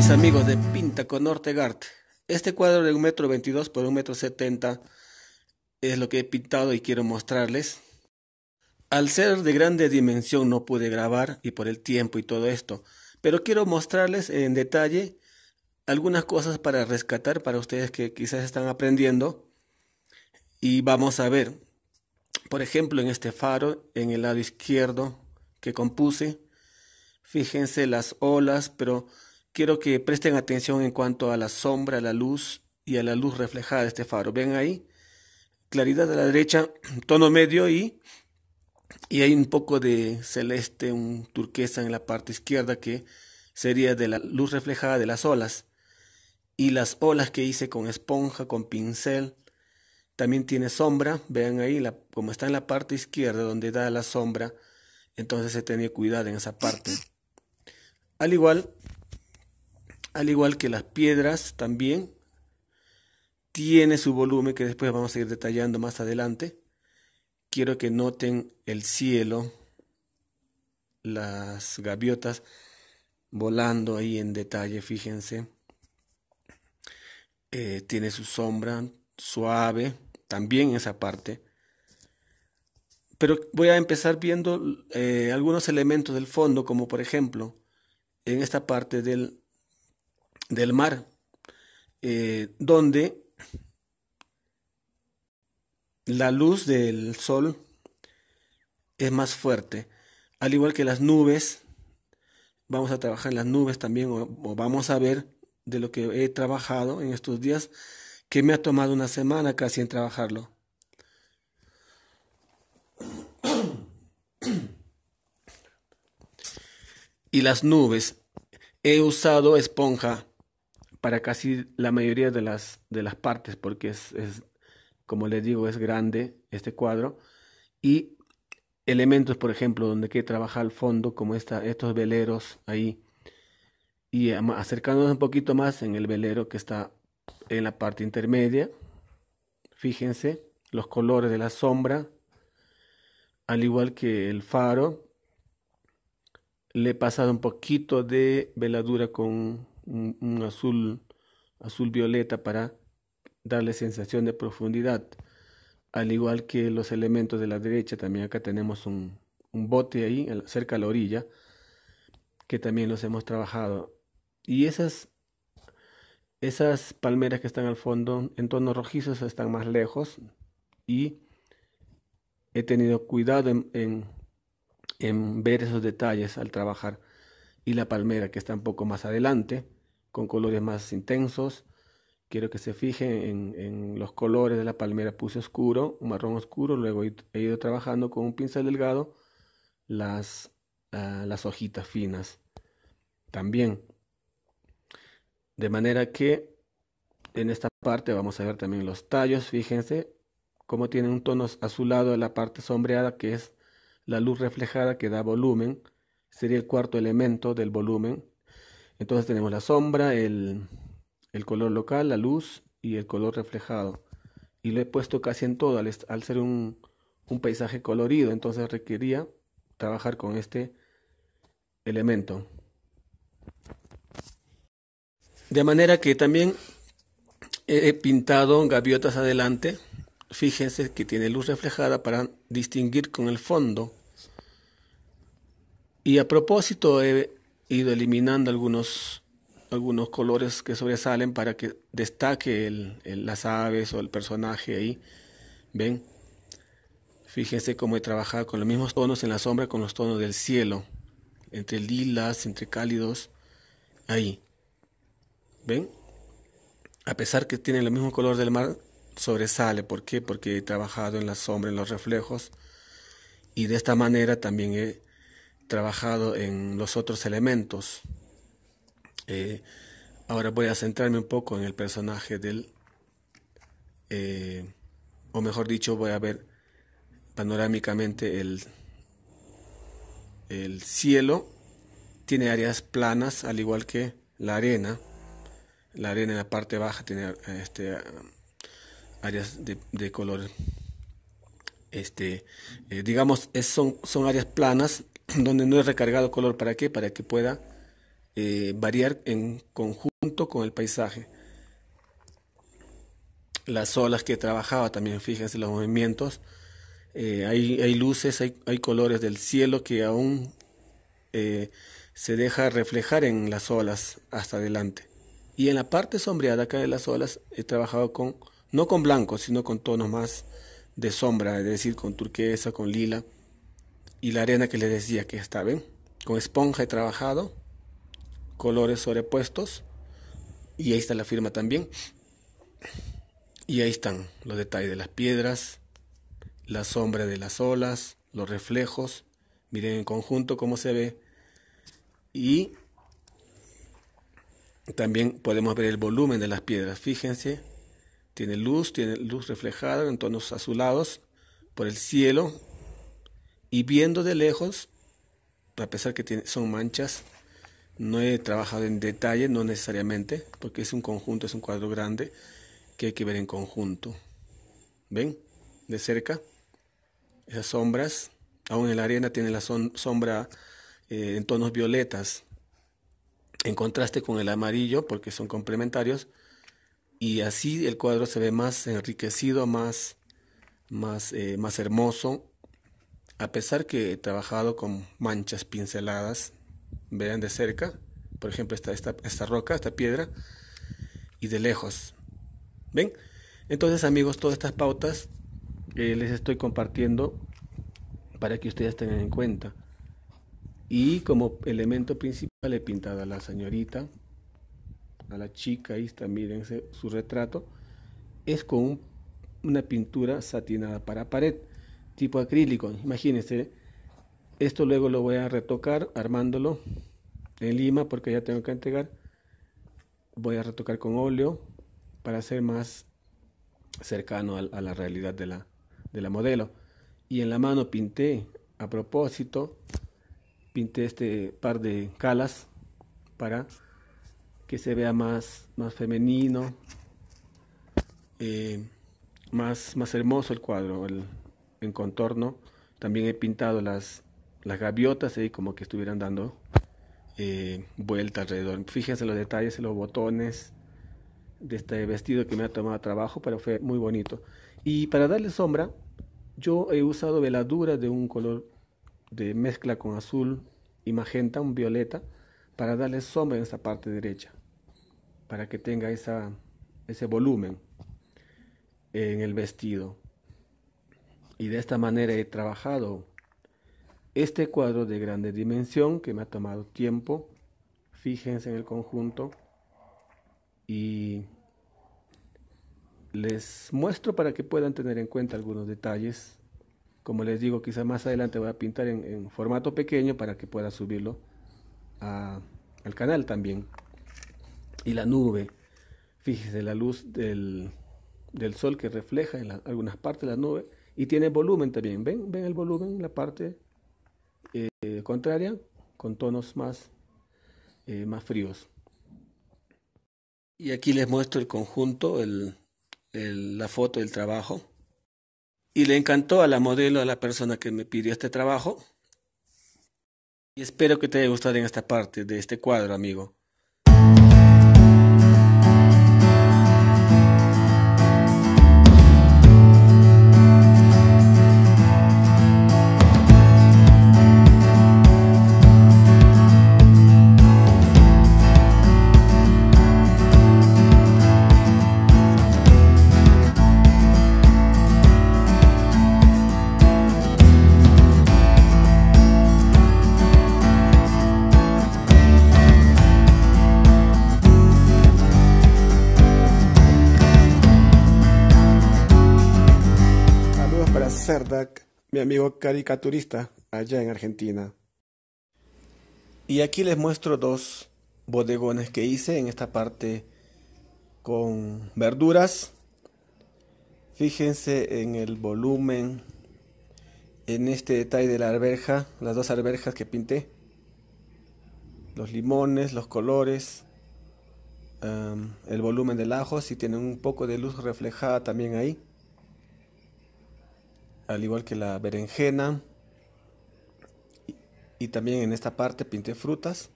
mis amigos de Pinta con Ortegart. Este cuadro de metro m por metro m es lo que he pintado y quiero mostrarles. Al ser de grande dimensión no pude grabar y por el tiempo y todo esto, pero quiero mostrarles en detalle algunas cosas para rescatar para ustedes que quizás están aprendiendo y vamos a ver. Por ejemplo, en este faro, en el lado izquierdo que compuse, fíjense las olas, pero quiero que presten atención en cuanto a la sombra, a la luz y a la luz reflejada de este faro. Ven ahí, claridad a la derecha, tono medio y, y hay un poco de celeste, un turquesa en la parte izquierda que sería de la luz reflejada de las olas. Y las olas que hice con esponja, con pincel, también tiene sombra. Vean ahí, la, como está en la parte izquierda donde da la sombra, entonces se tenía cuidado en esa parte. Al igual al igual que las piedras también, tiene su volumen que después vamos a ir detallando más adelante. Quiero que noten el cielo, las gaviotas volando ahí en detalle, fíjense. Eh, tiene su sombra suave también esa parte. Pero voy a empezar viendo eh, algunos elementos del fondo, como por ejemplo en esta parte del del mar, eh, donde la luz del sol es más fuerte, al igual que las nubes, vamos a trabajar en las nubes también, o vamos a ver de lo que he trabajado en estos días, que me ha tomado una semana casi en trabajarlo. y las nubes. He usado esponja para casi la mayoría de las, de las partes, porque es, como les digo, es grande este cuadro. Y elementos, por ejemplo, donde que trabajar el fondo, como estos veleros ahí. Y acercándonos un poquito más en el velero que está en la parte intermedia. Fíjense los colores de la sombra, al igual que el faro. Le he pasado un poquito de veladura con un, azul, azul violeta para darle sensación de profundidad. Al igual que los elementos de la derecha, también acá tenemos un, un bote ahí cerca a la orilla que también los hemos trabajado. Y esas, esas palmeras que están al fondo en tonos rojizos están más lejos y he tenido cuidado en, en ver esos detalles al trabajar. Y la palmera que está un poco más adelante con colores más intensos. Quiero que se fije en, los colores de la palmera. Puse oscuro, un marrón oscuro, luego he ido trabajando con un pincel delgado las, ah, las hojitas finas también. De manera que en esta parte vamos a ver también los tallos. Fíjense cómo tienen un tono azulado en la parte sombreada que es la luz reflejada que da volumen. Sería el cuarto elemento del volumen entonces tenemos la sombra, el, color local, la luz y el color reflejado. Y lo he puesto casi en todo, al, ser un, paisaje colorido, entonces requería trabajar con este elemento. De manera que también he pintado gaviotas adelante. Fíjense que tiene luz reflejada para distinguir con el fondo. Y a propósito he ido eliminando algunos, algunos colores que sobresalen para que destaque las aves o el personaje ahí. ¿Ven? Fíjense cómo he trabajado con los mismos tonos en la sombra, con los tonos del cielo, entre lilas, entre cálidos, ahí. ¿Ven? A pesar que tienen el mismo color del mar, sobresale. ¿Por qué? Porque he trabajado en la sombra, en los reflejos, y de esta manera también he trabajado en los otros elementos. Eh, ahora voy a centrarme un poco en el personaje del, eh, o mejor dicho, voy a ver panorámicamente el, el cielo. Tiene áreas planas, al igual que la arena. La arena en la parte baja tiene este, áreas de, color este, eh, digamos, son, son áreas planas donde no he recargado color. ¿Para qué? Para que pueda eh, variar en conjunto con el paisaje. Las olas que trabajaba también, fíjense los movimientos. Eh, hay, luces, hay, colores del cielo que aún eh, se deja reflejar en las olas hasta adelante. Y en la parte sombreada acá de las olas he trabajado con, no con blanco, sino con tonos más de sombra, es decir, con turquesa, con lila y la arena que les decía que estaba ¿ven? Con esponja he trabajado, colores sobrepuestos y ahí está la firma también. Y ahí están los detalles de las piedras, la sombra de las olas, los reflejos. Miren en conjunto cómo se ve. Y también podemos ver el volumen de las piedras. Fíjense, tiene luz, tiene luz reflejada en tonos azulados por el cielo y viendo de lejos, a pesar que tiene, son manchas, no he trabajado en detalle, no necesariamente, porque es un conjunto, es un cuadro grande que hay que ver en conjunto. ¿Ven? De cerca. Esas sombras, aún en la arena tiene la sombra eh, en tonos violetas, en contraste con el amarillo, porque son complementarios. Y así el cuadro se ve más enriquecido, más, más, eh, más hermoso a pesar que he trabajado con manchas pinceladas, vean de cerca, por ejemplo, esta, esta, roca, esta piedra, y de lejos. ¿Ven? Entonces, amigos, todas estas pautas eh, les estoy compartiendo para que ustedes tengan en cuenta. Y como elemento principal he pintado a la señorita, a la chica, ahí está, mírense su retrato, es con una pintura satinada para pared tipo acrílico, imagínense. Esto luego lo voy a retocar armándolo en lima porque ya tengo que entregar. Voy a retocar con óleo para ser más cercano a, la realidad de la, de la modelo. Y en la mano pinté, a propósito, pinté este par de calas para que se vea más, más femenino, eh, más, más hermoso el cuadro, el, en contorno. También he pintado las, las gaviotas ahí como que estuvieran dando eh, vuelta alrededor. Fíjense los detalles, los botones de este vestido que me ha tomado trabajo, pero fue muy bonito. Y para darle sombra, yo he usado veladuras de un color de mezcla con azul y magenta, un violeta, para darle sombra en esa parte derecha, para que tenga esa, ese volumen en el vestido y de esta manera he trabajado este cuadro de grande dimensión que me ha tomado tiempo. Fíjense en el conjunto y les muestro para que puedan tener en cuenta algunos detalles. Como les digo, quizá más adelante voy a pintar en, formato pequeño para que pueda subirlo al canal también. Y la nube, fíjense la luz del, sol que refleja en algunas partes de la nube y tiene volumen también. ¿Ven? ¿Ven el volumen? La parte eh, contraria con tonos más, eh, más fríos. Y aquí les muestro el conjunto, la foto del trabajo. Y le encantó a la modelo, a la persona que me pidió este trabajo. Y espero que te haya gustado en esta parte de este cuadro, amigo. mi amigo caricaturista allá en Argentina. Y aquí les muestro dos bodegones que hice en esta parte con verduras. Fíjense en el volumen, en este detalle de la alberja, las dos alberjas que pinté. Los limones, los colores, el volumen del ajo, si tienen un poco de luz reflejada también ahí al igual que la berenjena. Y, también en esta parte pinté frutas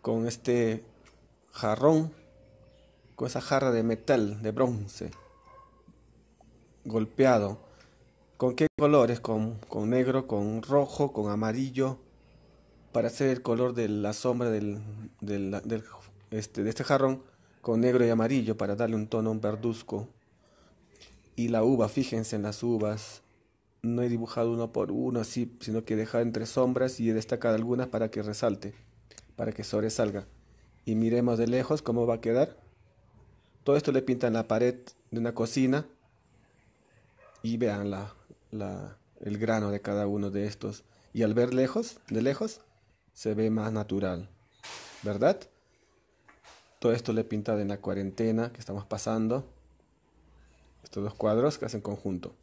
con este jarrón, con esa jarra de metal, de bronce, golpeado. ¿Con qué colores? Con, negro, con rojo, con amarillo, para hacer el color de la sombra este, de este jarrón, con negro y amarillo, para darle un tono verduzco. Y la uva, fíjense en las uvas. No he dibujado uno por uno así, sino que he dejado entre sombras y he destacado algunas para que resalte, para que sobresalga. Y miremos de lejos cómo va a quedar. Todo esto le pinta en la pared de una cocina. Y vean el grano de cada uno de estos. Y al ver lejos, de lejos, se ve más natural. ¿Verdad? Todo esto le he pintado en la cuarentena que estamos pasando estos dos cuadros que hacen conjunto.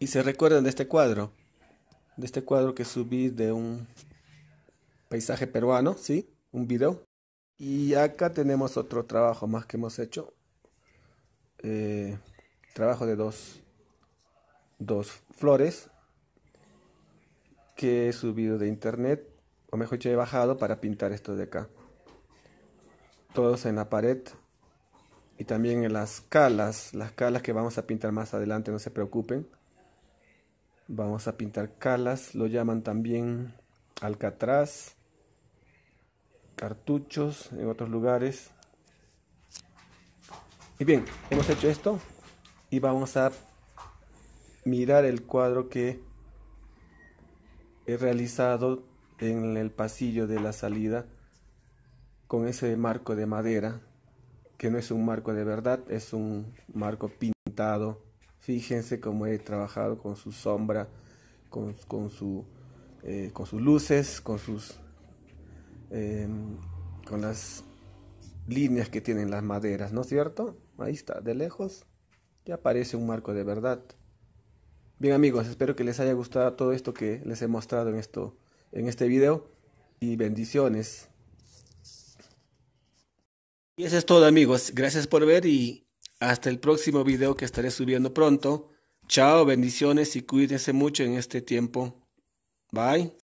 Y se recuerdan de este cuadro, de este cuadro que subí de un paisaje peruano, ¿sí? Un video. Y acá tenemos otro trabajo más que hemos hecho. Eh, trabajo de dos, dos flores que he subido de internet, o mejor dicho, he bajado para pintar esto de acá. Todos en la pared y también en las calas, las calas que vamos a pintar más adelante, no se preocupen. Vamos a pintar calas, lo llaman también alcatraz, cartuchos en otros lugares. Y bien, hemos hecho esto y vamos a mirar el cuadro que he realizado en el pasillo de la salida con ese marco de madera que no es un marco de verdad, es un marco pintado. Fíjense cómo he trabajado con su sombra, con, su, eh, con sus luces, con, sus, em, con las líneas que tienen las maderas, ¿no es cierto? Ahí está, de lejos ya aparece un marco de verdad. Bien amigos, espero que les haya gustado todo esto que les he mostrado en, esto, en este video y bendiciones. Y eso es todo amigos, gracias por ver y hasta el próximo video que estaré subiendo pronto. Chao, bendiciones y cuídense mucho en este tiempo. Bye.